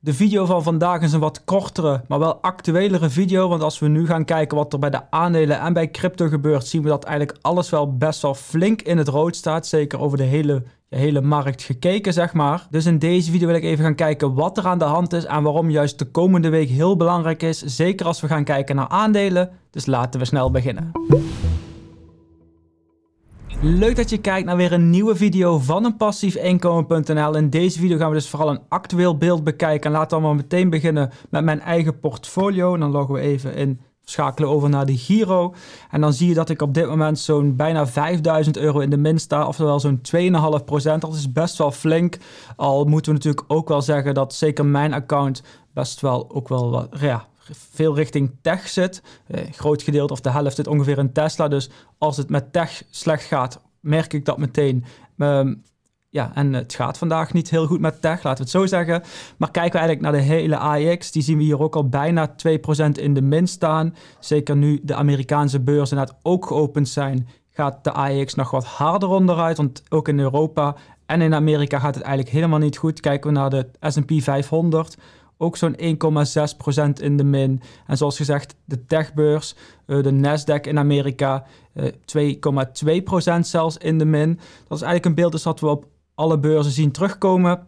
De video van vandaag is een wat kortere, maar wel actuelere video. Want als we nu gaan kijken wat er bij de aandelen en bij crypto gebeurt, zien we dat eigenlijk alles wel best wel flink in het rood staat. Zeker over de hele, hele markt gekeken, zeg maar. Dus in deze video wil ik even gaan kijken wat er aan de hand is en waarom juist de komende week heel belangrijk is. Zeker als we gaan kijken naar aandelen. Dus laten we snel beginnen. Leuk dat je kijkt naar weer een nieuwe video van een passiefinkomen.nl. In deze video gaan we dus vooral een actueel beeld bekijken. En laten we maar meteen beginnen met mijn eigen portfolio. En dan loggen we even in, schakelen over naar de Giro. En dan zie je dat ik op dit moment zo'n bijna 5000 euro in de min sta. Oftewel zo'n 2,5 procent. Dat is best wel flink. Al moeten we natuurlijk ook wel zeggen dat zeker mijn account best wel ook wel wat, ja, veel richting tech zit. Eh, groot gedeelte of de helft zit ongeveer in Tesla. Dus als het met tech slecht gaat, merk ik dat meteen. Ehm, ja, en het gaat vandaag niet heel goed met tech, laten we het zo zeggen. Maar kijken we eigenlijk naar de hele AEX, die zien we hier ook al bijna 2% in de min staan. Zeker nu de Amerikaanse beurzen net ook geopend zijn, gaat de AEX nog wat harder onderuit. Want ook in Europa en in Amerika gaat het eigenlijk helemaal niet goed. Kijken we naar de S&P 500, ook zo'n 1,6% in de min. En zoals gezegd, de techbeurs, eh, de Nasdaq in Amerika, 2,2% eh, zelfs in de min. Dat is eigenlijk een beeld dus dat we op alle beurzen zien terugkomen.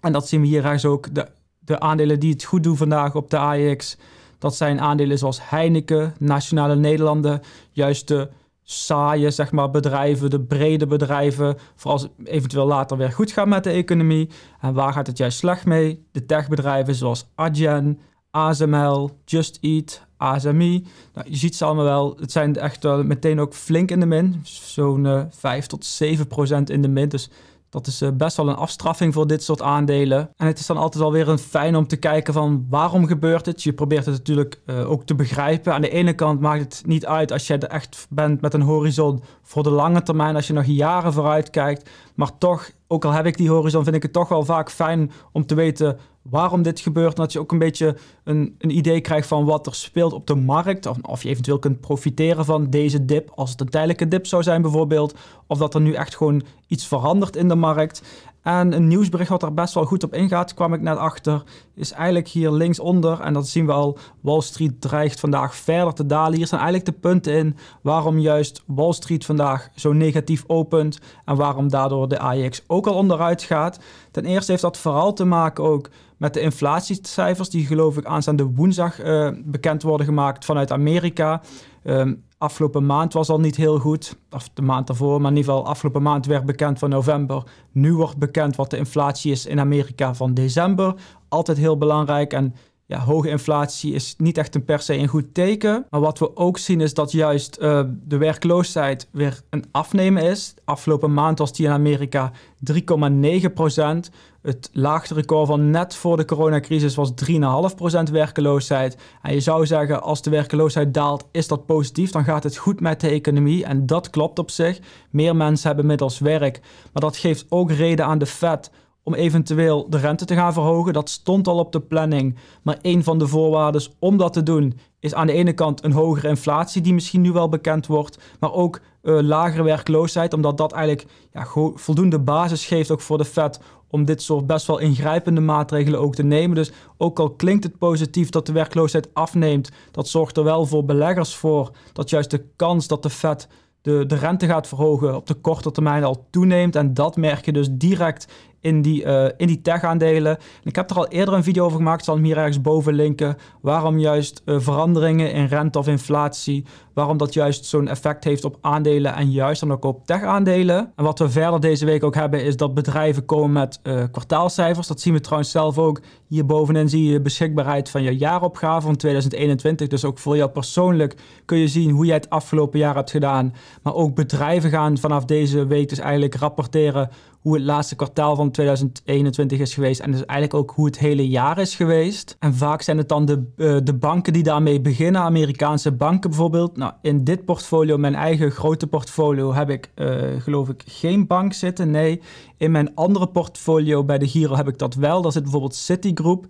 En dat zien we hier rechts ook. De, de aandelen die het goed doen vandaag op de AEX, dat zijn aandelen zoals Heineken, Nationale Nederlanden, juist de saaie zeg maar, bedrijven, de brede bedrijven, vooral als het eventueel later weer goed gaat met de economie. En waar gaat het juist slecht mee? De techbedrijven zoals Adyen, ASML, Just Eat, ASMI. Nou, je ziet ze allemaal wel, het zijn echt meteen ook flink in de min, zo'n 5 eh, tot 7 procent in de min. Dus dat is eh, best wel een afstraffing voor dit soort aandelen. En het is dan altijd wel weer een fijn om te kijken van waarom gebeurt het. Je probeert het natuurlijk eh, ook te begrijpen. Aan de ene kant maakt het niet uit als je er echt bent met een horizon voor de lange termijn, als je nog jaren vooruit kijkt. Maar toch, ook al heb ik die horizon, vind ik het toch wel vaak fijn om te weten waarom dit gebeurt. dat je ook een beetje een, een, idee krijgt van wat er speelt op de markt. Of, of je eventueel kunt profiteren van deze dip. Als het een tijdelijke dip zou zijn bijvoorbeeld. Of dat er nu echt gewoon iets verandert in de markt. En een nieuwsbericht wat er best wel goed op ingaat, kwam ik net achter, is eigenlijk hier linksonder. En dat zien we al, Wall Street dreigt vandaag verder te dalen. Hier zijn eigenlijk de punten in waarom juist Wall Street vandaag zo negatief opent. En waarom daardoor de AEX ook al onderuit gaat. Ten eerste heeft dat vooral te maken ook met de inflatiecijfers die geloof ik aanstaande woensdag eh, bekend worden gemaakt vanuit Amerika. Um, afgelopen maand was al niet heel goed, of de maand daarvoor, maar in ieder geval afgelopen maand werd bekend van november. Nu wordt bekend wat de inflatie is in Amerika van december. Altijd heel belangrijk en ja, hoge inflatie is niet echt een per se een goed teken. Maar wat we ook zien is dat juist eh, de werkloosheid weer een afnemen is. afgelopen maand was die in Amerika 3,9 procent. Het laagste record van net voor de coronacrisis was 3,5% werkeloosheid. En je zou zeggen, als de werkloosheid daalt, is dat positief. Dan gaat het goed met de economie. En dat klopt op zich. Meer mensen hebben middels werk. Maar dat geeft ook reden aan de Fed om eventueel de rente te gaan verhogen. Dat stond al op de planning. Maar een van de voorwaarden om dat te doen is aan de ene kant een hogere inflatie, die misschien nu wel bekend wordt, maar ook uh, lagere werkloosheid, omdat dat eigenlijk ja, voldoende basis geeft ook voor de Fed om dit soort best wel ingrijpende maatregelen ook te nemen. Dus ook al klinkt het positief dat de werkloosheid afneemt, dat zorgt er wel voor beleggers voor dat juist de kans dat de Fed de, de rente gaat verhogen op de korte termijn al toeneemt. En dat merk je dus direct in die, eh, in die tech-aandelen. Ik heb er al eerder een video over gemaakt, zal hem hier ergens boven linken. Waarom juist eh, veranderingen in rente of inflatie, waarom dat juist zo'n effect heeft op aandelen en juist dan ook op tech-aandelen. En wat we verder deze week ook hebben, is dat bedrijven komen met eh, kwartaalcijfers. Dat zien we trouwens zelf ook. Hierbovenin zie je de beschikbaarheid van je jaaropgave van 2021. Dus ook voor jou persoonlijk kun je zien hoe jij het afgelopen jaar hebt gedaan. Maar ook bedrijven gaan vanaf deze week dus eigenlijk rapporteren hoe het laatste kwartaal van 2021 is geweest. En dus eigenlijk ook hoe het hele jaar is geweest. En vaak zijn het dan de, eh, de banken die daarmee beginnen, Amerikaanse banken bijvoorbeeld. Nou, in dit portfolio, mijn eigen grote portfolio, heb ik eh, geloof ik geen bank zitten. Nee, in mijn andere portfolio bij de Giro heb ik dat wel. Daar zit bijvoorbeeld Citigroup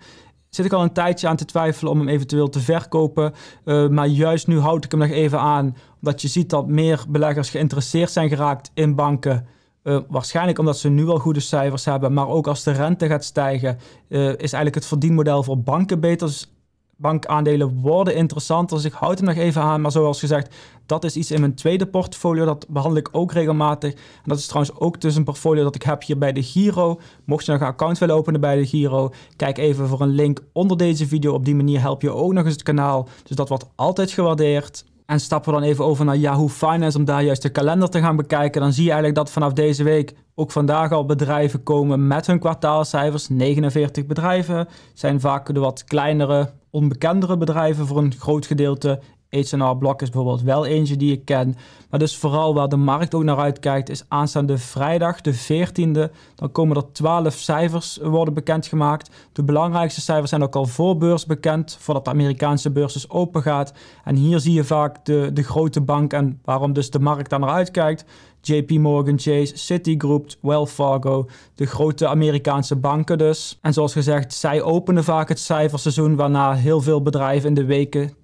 zit ik al een tijdje aan te twijfelen om hem eventueel te verkopen. Eh, maar juist nu houd ik hem nog even aan. Omdat je ziet dat meer beleggers geïnteresseerd zijn geraakt in banken. Eh, waarschijnlijk omdat ze nu al goede cijfers hebben, maar ook als de rente gaat stijgen, eh, is eigenlijk het verdienmodel voor banken beter. bankaandelen worden interessanter. Dus ik houd hem nog even aan. Maar zoals gezegd, dat is iets in mijn tweede portfolio. Dat behandel ik ook regelmatig. En dat is trouwens ook dus een portfolio dat ik heb hier bij de Giro. Mocht je nog een account willen openen bij de Giro, kijk even voor een link onder deze video. Op die manier help je ook nog eens het kanaal. Dus dat wordt altijd gewaardeerd. En stappen we dan even over naar Yahoo Finance om daar juist de kalender te gaan bekijken. Dan zie je eigenlijk dat vanaf deze week ook vandaag al bedrijven komen met hun kwartaalcijfers. 49 bedrijven zijn vaak de wat kleinere, onbekendere bedrijven voor een groot gedeelte. H&R blok is bijvoorbeeld wel eentje die ik ken. Maar dus vooral waar de markt ook naar uitkijkt is aanstaande vrijdag de 14e. Dan komen er 12 cijfers worden bekendgemaakt. De belangrijkste cijfers zijn ook al voor beurs bekend, voordat de Amerikaanse beurs dus open gaat. En hier zie je vaak de, de grote banken en waarom dus de markt daar naar uitkijkt. JP Morgan Chase, Citigroup, Wells Fargo, de grote Amerikaanse banken dus. En zoals gezegd, zij openen vaak het cijferseizoen waarna heel veel bedrijven in de weken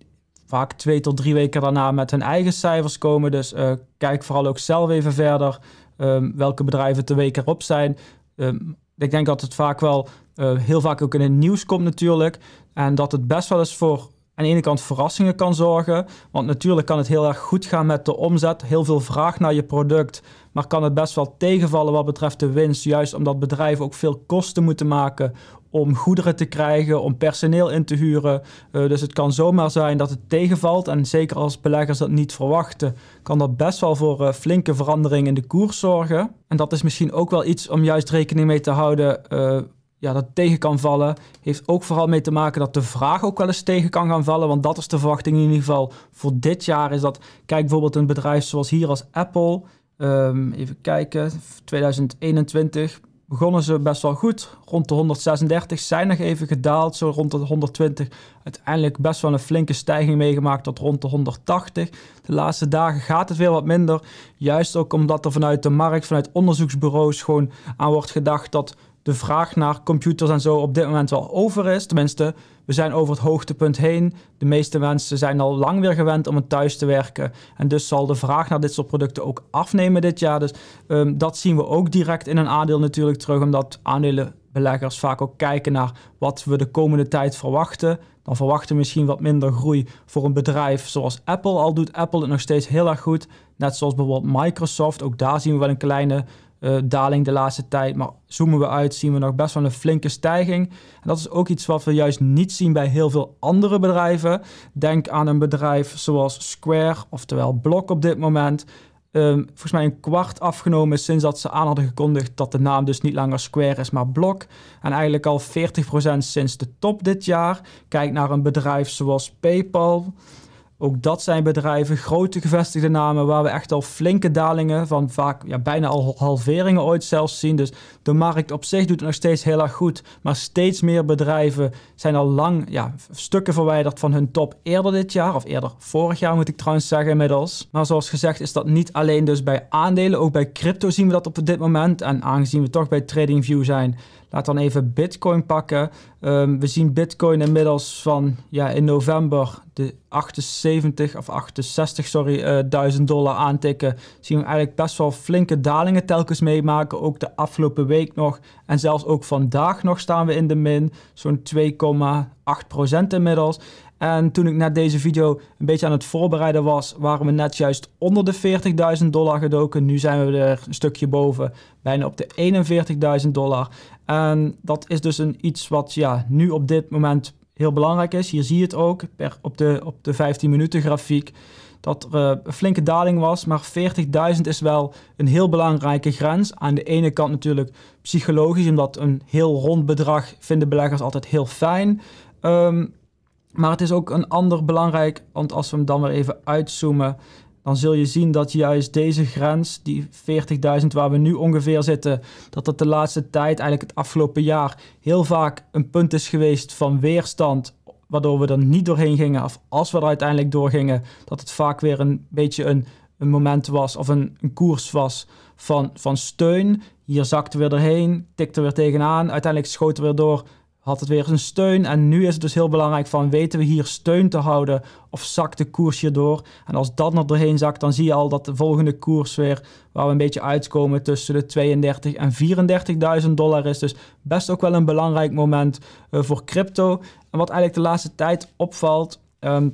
vaak twee tot drie weken daarna met hun eigen cijfers komen. Dus eh, kijk vooral ook zelf even verder ehm, welke bedrijven de week erop zijn. Ehm, ik denk dat het vaak wel eh, heel vaak ook in het nieuws komt natuurlijk. En dat het best wel eens voor aan de ene kant verrassingen kan zorgen. Want natuurlijk kan het heel erg goed gaan met de omzet. Heel veel vraag naar je product. Maar kan het best wel tegenvallen wat betreft de winst. Juist omdat bedrijven ook veel kosten moeten maken om goederen te krijgen, om personeel in te huren. Eh, dus het kan zomaar zijn dat het tegenvalt. En zeker als beleggers dat niet verwachten, kan dat best wel voor eh, flinke veranderingen in de koers zorgen. En dat is misschien ook wel iets om juist rekening mee te houden. Eh, ja, dat tegen kan vallen, heeft ook vooral mee te maken dat de vraag ook wel eens tegen kan gaan vallen. Want dat is de verwachting in ieder geval voor dit jaar. Is dat, kijk bijvoorbeeld een bedrijf zoals hier als Apple. Ehm, even kijken, 2021 begonnen ze best wel goed. Rond de 136 zijn nog even gedaald, zo rond de 120. Uiteindelijk best wel een flinke stijging meegemaakt tot rond de 180. De laatste dagen gaat het weer wat minder. Juist ook omdat er vanuit de markt, vanuit onderzoeksbureaus gewoon aan wordt gedacht dat de vraag naar computers en zo op dit moment wel over is. Tenminste, we zijn over het hoogtepunt heen. De meeste mensen zijn al lang weer gewend om thuis te werken. En dus zal de vraag naar dit soort producten ook afnemen dit jaar. Dus ehm, dat zien we ook direct in een aandeel natuurlijk terug, omdat aandelenbeleggers vaak ook kijken naar wat we de komende tijd verwachten. Dan verwachten we misschien wat minder groei voor een bedrijf zoals Apple. Al doet Apple het nog steeds heel erg goed. Net zoals bijvoorbeeld Microsoft. Ook daar zien we wel een kleine uh, daling de laatste tijd. Maar zoomen we uit, zien we nog best wel een flinke stijging. En dat is ook iets wat we juist niet zien bij heel veel andere bedrijven. Denk aan een bedrijf zoals Square, oftewel Block op dit moment. Ehm, volgens mij een kwart afgenomen sinds dat ze aan hadden gekondigd dat de naam dus niet langer Square is, maar Block. En eigenlijk al 40% sinds de top dit jaar. Kijk naar een bedrijf zoals PayPal. Ook dat zijn bedrijven, grote gevestigde namen, waar we echt al flinke dalingen van vaak ja, bijna al halveringen ooit zelfs zien. Dus de markt op zich doet het nog steeds heel erg goed. Maar steeds meer bedrijven zijn al lang ja, stukken verwijderd van hun top eerder dit jaar, of eerder vorig jaar moet ik trouwens zeggen inmiddels. Maar zoals gezegd is dat niet alleen dus bij aandelen, ook bij crypto zien we dat op dit moment. En aangezien we toch bij TradingView zijn, Laat dan even Bitcoin pakken. Ehm, we zien Bitcoin inmiddels van ja, in november de 78 of 68, sorry, 1000 eh, dollar aantikken. Zien we eigenlijk best wel flinke dalingen telkens meemaken. Ook de afgelopen week nog. En zelfs ook vandaag nog staan we in de min. Zo'n 2,8% inmiddels. En toen ik net deze video een beetje aan het voorbereiden was, waren we net juist onder de 40.000 dollar gedoken. Nu zijn we er een stukje boven, bijna op de 41.000 dollar. En dat is dus een iets wat ja, nu op dit moment heel belangrijk is. Hier zie je het ook per, op, de, op de 15 minuten grafiek dat er eh, een flinke daling was. Maar 40.000 is wel een heel belangrijke grens. Aan de ene kant natuurlijk psychologisch, omdat een heel rond bedrag vinden beleggers altijd heel fijn. Ehm, maar het is ook een ander belangrijk, want als we hem dan weer even uitzoomen, dan zul je zien dat juist deze grens, die 40.000 waar we nu ongeveer zitten, dat dat de laatste tijd, eigenlijk het afgelopen jaar, heel vaak een punt is geweest van weerstand, waardoor we er niet doorheen gingen. Of als we er uiteindelijk doorgingen, dat het vaak weer een beetje een, een moment was of een, een koers was van, van steun. Hier zakte weer erheen, tikte weer tegenaan, uiteindelijk schoten weer door had het weer een steun. En nu is het dus heel belangrijk van weten we hier steun te houden of zakt de koers hierdoor. En als dat nog doorheen zakt, dan zie je al dat de volgende koers weer waar we een beetje uitkomen tussen de 32 en 34.000 dollar is. Dus best ook wel een belangrijk moment eh, voor crypto. En wat eigenlijk de laatste tijd opvalt, ehm,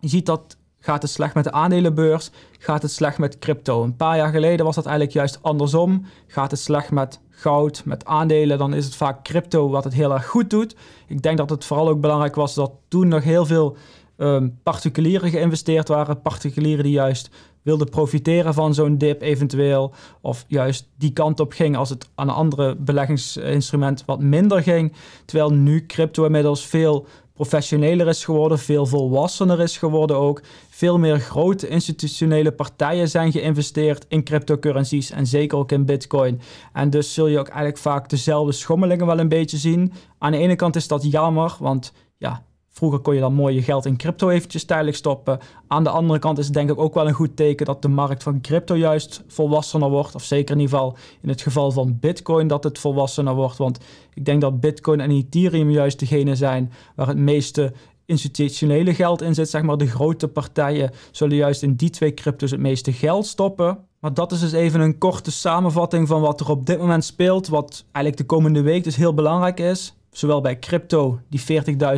je ziet dat gaat het slecht met de aandelenbeurs, gaat het slecht met crypto. Een paar jaar geleden was dat eigenlijk juist andersom. Gaat het slecht met goud, met aandelen, dan is het vaak crypto wat het heel erg goed doet. Ik denk dat het vooral ook belangrijk was dat toen nog heel veel ehm, particulieren geïnvesteerd waren. Particulieren die juist wilden profiteren van zo'n dip eventueel. Of juist die kant op ging als het aan een andere beleggingsinstrument wat minder ging. Terwijl nu crypto inmiddels veel professioneler is geworden, veel volwassener is geworden ook. Veel meer grote institutionele partijen zijn geïnvesteerd in cryptocurrencies en zeker ook in bitcoin. En dus zul je ook eigenlijk vaak dezelfde schommelingen wel een beetje zien. Aan de ene kant is dat jammer, want ja, Vroeger kon je dan mooi je geld in crypto eventjes tijdelijk stoppen. Aan de andere kant is het denk ik ook wel een goed teken dat de markt van crypto juist volwassener wordt. Of zeker in ieder geval in het geval van Bitcoin dat het volwassener wordt. Want ik denk dat Bitcoin en Ethereum juist degene zijn waar het meeste institutionele geld in zit. Zeg maar de grote partijen zullen juist in die twee cryptos het meeste geld stoppen. Maar dat is dus even een korte samenvatting van wat er op dit moment speelt. Wat eigenlijk de komende week dus heel belangrijk is zowel bij crypto, die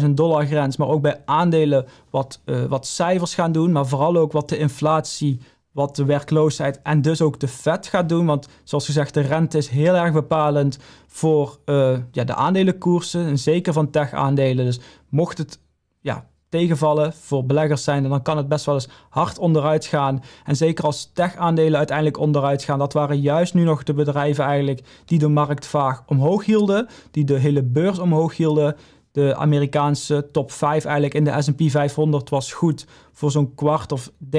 40.000 dollar grens, maar ook bij aandelen wat, eh, wat cijfers gaan doen, maar vooral ook wat de inflatie, wat de werkloosheid en dus ook de Fed gaat doen. Want zoals gezegd, de rente is heel erg bepalend voor eh, ja, de aandelenkoersen en zeker van tech-aandelen. Dus mocht het ja, tegenvallen voor beleggers zijn, dan kan het best wel eens hard onderuit gaan. En zeker als tech-aandelen uiteindelijk onderuit gaan, dat waren juist nu nog de bedrijven eigenlijk die de markt vaag omhoog hielden, die de hele beurs omhoog hielden. De Amerikaanse top 5 eigenlijk in de S&P 500 was goed, voor zo'n kwart of 30%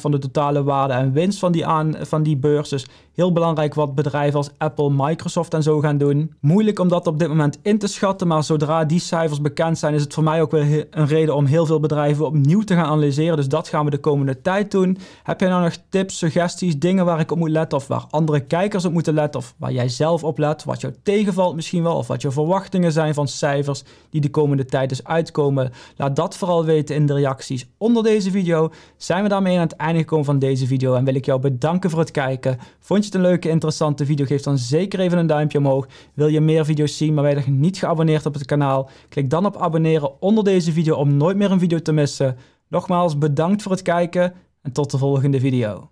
van de totale waarde en winst van die, aan, van die beurs. Dus heel belangrijk wat bedrijven als Apple, Microsoft en zo gaan doen. Moeilijk om dat op dit moment in te schatten, maar zodra die cijfers bekend zijn, is het voor mij ook weer een reden om heel veel bedrijven opnieuw te gaan analyseren. Dus dat gaan we de komende tijd doen. Heb jij nou nog tips, suggesties, dingen waar ik op moet letten of waar andere kijkers op moeten letten of waar jij zelf op let, wat jou tegenvalt misschien wel of wat je verwachtingen zijn van cijfers die de komende tijd dus uitkomen? Laat dat vooral weten in de reacties onder dit deze video zijn we daarmee aan het einde gekomen van deze video en wil ik jou bedanken voor het kijken. Vond je het een leuke, interessante video? Geef dan zeker even een duimpje omhoog. Wil je meer video's zien, maar ben je nog niet geabonneerd op het kanaal? Klik dan op abonneren onder deze video om nooit meer een video te missen. Nogmaals bedankt voor het kijken en tot de volgende video.